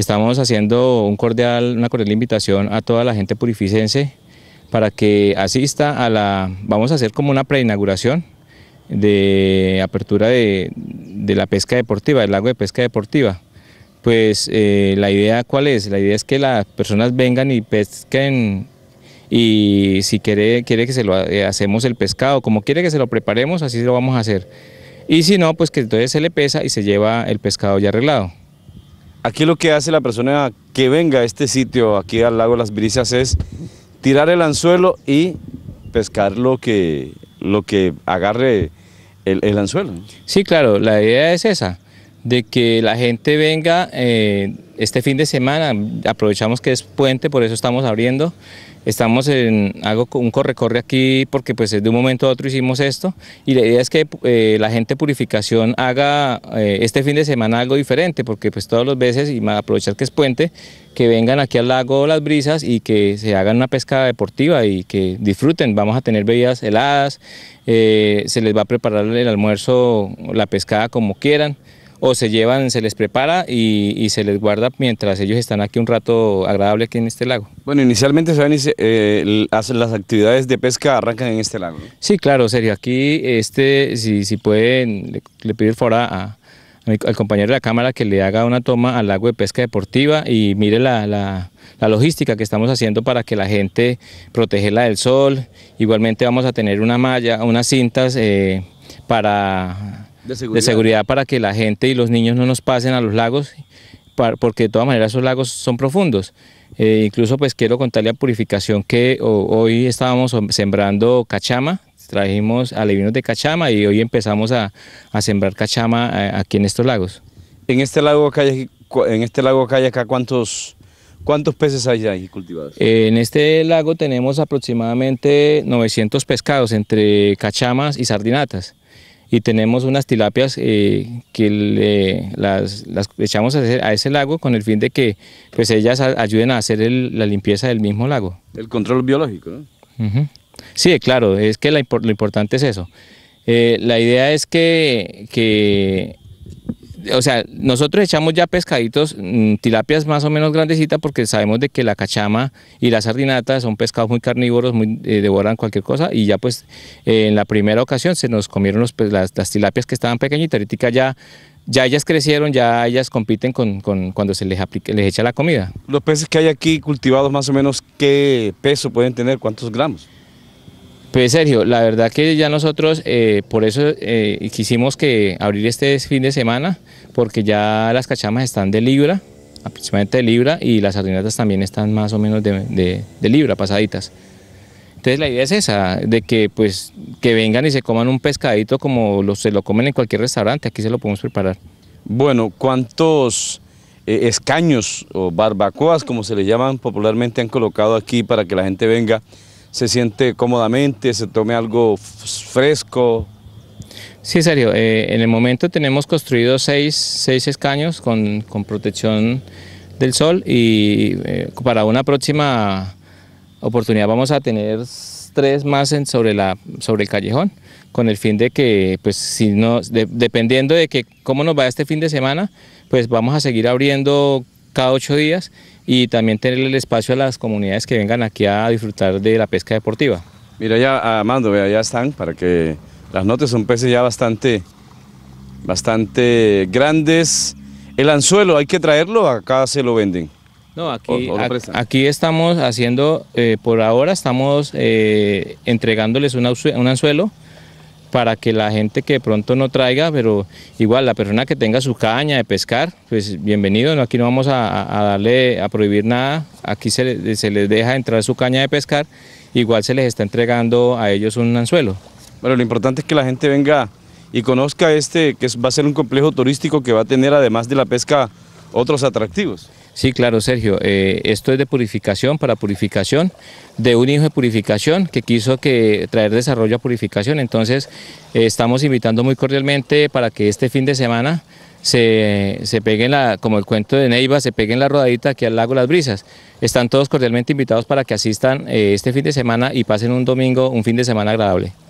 Estamos haciendo un cordial, una cordial invitación a toda la gente purificense para que asista a la, vamos a hacer como una preinauguración de apertura de, la pesca deportiva, del lago de pesca deportiva. Pues eh, la idea cuál es, la idea es que las personas vengan y pesquen y si quiere, quiere que se lo eh, hacemos el pescado, como quiere que se lo preparemos, así lo vamos a hacer. Y si no, pues que entonces se le pesa y se lleva el pescado ya arreglado. Aquí lo que hace la persona que venga a este sitio, aquí al lago Las Brisas, es tirar el anzuelo y pescar lo que, lo que agarre el anzuelo. Sí, claro, la idea es esa de que la gente venga eh, este fin de semana, aprovechamos que es puente, por eso estamos abriendo, estamos en, hago un correcorre aquí porque pues de un momento a otro hicimos esto y la idea es que eh, la gente Purificación haga eh, este fin de semana algo diferente porque pues todas las veces y aprovechar que es puente, que vengan aquí al lago Las Brisas y que se hagan una pesca deportiva y que disfruten, vamos a tener bebidas heladas, se les va a preparar el almuerzo, la pescada como quieran, o se llevan, se les prepara y, y, se les guarda mientras ellos están aquí un rato agradable aquí en este lago. Bueno, inicialmente saben, eh, las, actividades de pesca arrancan en este lago. Sí, claro, Sergio, aquí este, si, si pueden, le, pido el favor a, al compañero de la cámara que le haga una toma al lago de pesca deportiva y mire la, la, la logística que estamos haciendo para que la gente la del sol. Igualmente vamos a tener una malla, unas cintas eh, para de seguridad. para que la gente y los niños no nos pasen a los lagos porque de todas maneras esos lagos son profundos. Eh, incluso pues quiero contarle a Purificación que hoy estábamos sembrando cachama, trajimos alevinos de cachama y hoy empezamos a, sembrar cachama eh, aquí en estos lagos. En este lago hay, en este lago acá, ¿cuántos, ¿cuántos peces hay ahí cultivados? Eh, en este lago tenemos aproximadamente 900 pescados entre cachamas y sardinatas y tenemos unas tilapias eh, que las, echamos a ese, a ese, lago con el fin de que pues ellas ayuden a hacer la limpieza del mismo lago. El control biológico, ¿no? Sí, claro, es que lo importante es eso. Eh, la idea es que o sea, nosotros echamos ya pescaditos, mm, tilapias más o menos grandecitas, porque sabemos de que la cachama y las sardinatas son pescados muy carnívoros, muy, eh, devoran cualquier cosa, y ya pues eh, en la primera ocasión se nos comieron pues, las, tilapias que estaban pequeñitas, ahorita ya, ya ellas crecieron, ya ellas compiten con, cuando se les, les echa la comida. Los peces que hay aquí cultivados más o menos, ¿qué peso pueden tener? ¿Cuántos gramos? Pues Sergio, la verdad que ya nosotros eh, por eso eh, quisimos que abrir este fin de semana, porque ya las cachamas están de libra, aproximadamente de libra, y las sardinatas también están más o menos de, libra, pasaditas. Entonces la idea es esa, de que pues que vengan y se coman un pescadito como lo, se lo comen en cualquier restaurante, aquí se lo podemos preparar. Bueno, ¿cuántos eh, escaños o barbacoas, como se le llaman popularmente, han colocado aquí para que la gente venga se siente cómodamente, se tome algo fresco. Sí, Sergio, eh, en el momento tenemos construido seis, escaños con, protección del sol y eh, para una próxima oportunidad vamos a tener tres más sobre, la, sobre el callejón con el fin de que, pues, si no, dependiendo de que cómo nos va este fin de semana, pues vamos a seguir abriendo cada ocho días y también tener el espacio a las comunidades que vengan aquí a disfrutar de la pesca deportiva. Mira ya, ah, Amando, ya están para que las notas son peces ya bastante, bastante grandes. El anzuelo, ¿hay que traerlo acá se lo venden? No, aquí, estamos haciendo, eh, por ahora estamos eh, entregándoles un anzuelo para que la gente que de pronto no traiga, pero igual la persona que tenga su caña de pescar, pues bienvenido, aquí no vamos a, darle, a prohibir nada, aquí se, se, les deja entrar su caña de pescar, igual se les está entregando a ellos un anzuelo. Bueno, lo importante es que la gente venga y conozca este, que va a ser un complejo turístico que va a tener además de la pesca otros atractivos. Sí, claro, Sergio. Eh, esto es de purificación para purificación, de un hijo de purificación que quiso que traer desarrollo a purificación. Entonces, eh, estamos invitando muy cordialmente para que este fin de semana se, se peguen, la, como el cuento de Neiva, se peguen la rodadita aquí al lago Las Brisas. Están todos cordialmente invitados para que asistan eh, este fin de semana y pasen un domingo, un fin de semana agradable.